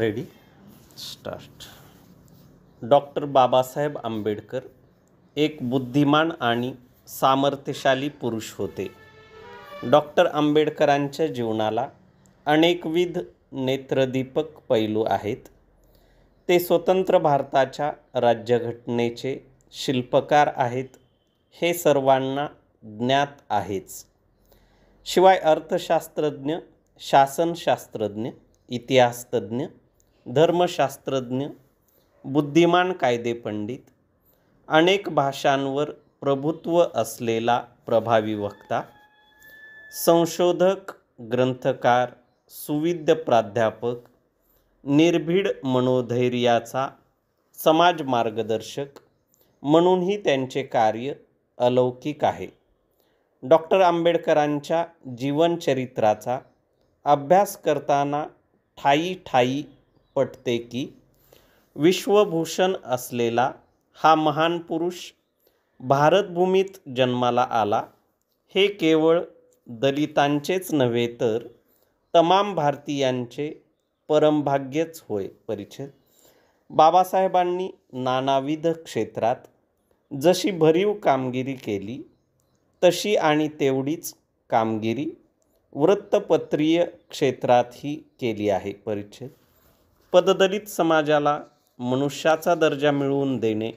ready start doctor Babasaheb Ambedkar एक बुद्धिमान आणि सामर्थ्यशाली पुरुष होते डॉक्टर आंबेडकरांच्या जीवनाला अनेकविध नेत्रदीपक पैलू आहेत ते स्वतंत्र भारताच्या राज्यघटनेचे शिल्पकार आहेत हे सर्वांना ज्ञात आहेच शिवाय अर्थशास्त्रज्ञ शासनशास्त्रज्ञ इतिहासतज्ञ धर्मशास्त्रज्ञ बुद्धिमान पंडित, अनेक भाषांवर प्रभुत्व असलेला प्रभावी वक्ता संशोधक ग्रंथकार सुविद्य प्राध्यापक निर्भीड मनोधैर्याचा समाज मार्गदर्शक म्हणूनही त्यांचे कार्य अलौकिक आहे डॉक्टर आंबेडकरांच्या जीवनचरित्राचा अभ्यास करताना ठाई ठाई पटते की विश्वभूषण असलेला हा महान पुरुष भारतभूमीत जन्माला आला हे केवळ दलितांचेच नव्हे तर तमाम भारतीयांचे परमभाग्यच होय परिचय बाबासाहेबांनी नानाविध क्षेत्रात जशी भरीव कामगिरी केली तशी आणि तेवढीच कामगिरी वृत्तपत्रीय क्षेत्रातही केली आहे परिच्छेद पददलित समाजाला मनुष्याचा दर्जा मिळवून देणे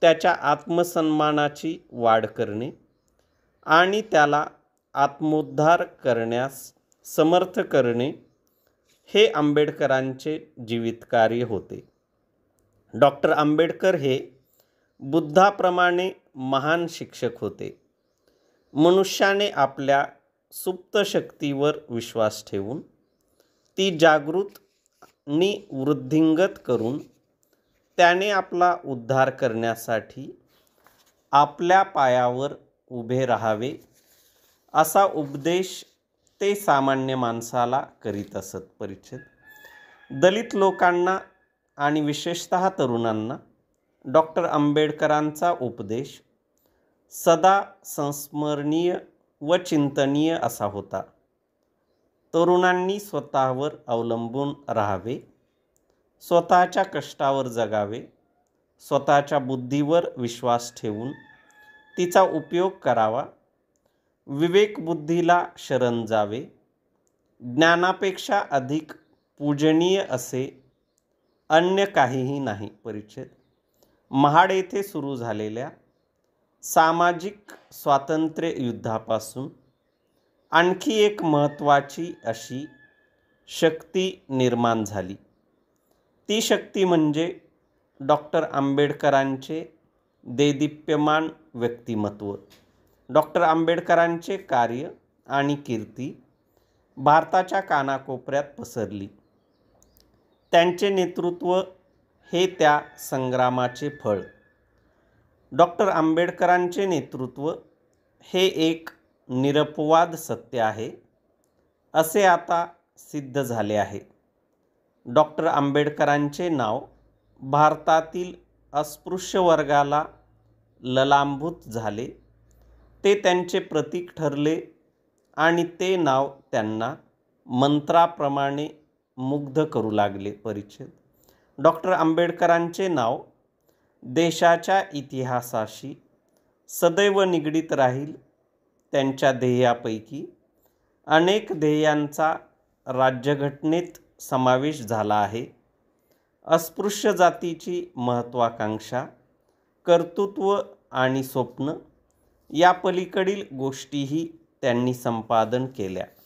त्याच्या आत्मसन्मानाची वाढ करणे आणि त्याला आत्मोद्धार करण्यास समर्थ करणे हे आंबेडकरांचे जीवितकार्य होते डॉक्टर आंबेडकर हे बुद्धाप्रमाणे महान शिक्षक होते मनुष्याने आपल्या सुप्त शक्तीवर विश्वास ठेवून ती जागृत नी वृद्धिंगत करून त्याने आपला उद्धार करण्यासाठी आपल्या पायावर उभे राहावे असा उपदेश ते सामान्य माणसाला करीत असत परिचित दलित लोकांना आणि विशेषत तरुणांना डॉक्टर आंबेडकरांचा उपदेश सदा संस्मरणीय व चिंतनीय असा होता तरुणांनी स्वतःवर अवलंबून राहावे स्वतःच्या कष्टावर जगावे स्वतःच्या बुद्धीवर विश्वास ठेवून तिचा उपयोग करावा विवेकबुद्धीला शरण जावे ज्ञानापेक्षा अधिक पूजनीय असे अन्य काहीही नाही परिच्छेद महाड येथे सुरू झालेल्या सामाजिक स्वातंत्र्य युद्धापासून आणखी एक महत्त्वाची अशी शक्ती निर्माण झाली ती शक्ती म्हणजे डॉक्टर आंबेडकरांचे देदीप्यमान व्यक्तिमत्व डॉक्टर आंबेडकरांचे कार्य आणि कीर्ती भारताच्या कानाकोपऱ्यात पसरली त्यांचे नेतृत्व हे त्या संग्रामाचे फळ डॉक्टर आंबेडकरांचे नेतृत्व हे एक निरपवाद सत्य आहे असे आता सिद्ध झाले आहे डॉक्टर आंबेडकरांचे नाव भारतातील अस्पृश्य वर्गाला ललांभूत झाले ते त्यांचे प्रतीक ठरले आणि ते नाव त्यांना मंत्राप्रमाणे मुग्ध करू लागले परिच्छेद डॉक्टर आंबेडकरांचे नाव देशाच्या इतिहासाशी सदैव निगडीत राहील त्यांच्या ध्येयापैकी अनेक ध्येयांचा राज्यघटनेत समावेश झाला आहे अस्पृश्य जातीची महत्त्वाकांक्षा कर्तृत्व आणि स्वप्न या पलीकडील गोष्टीही त्यांनी संपादन केल्या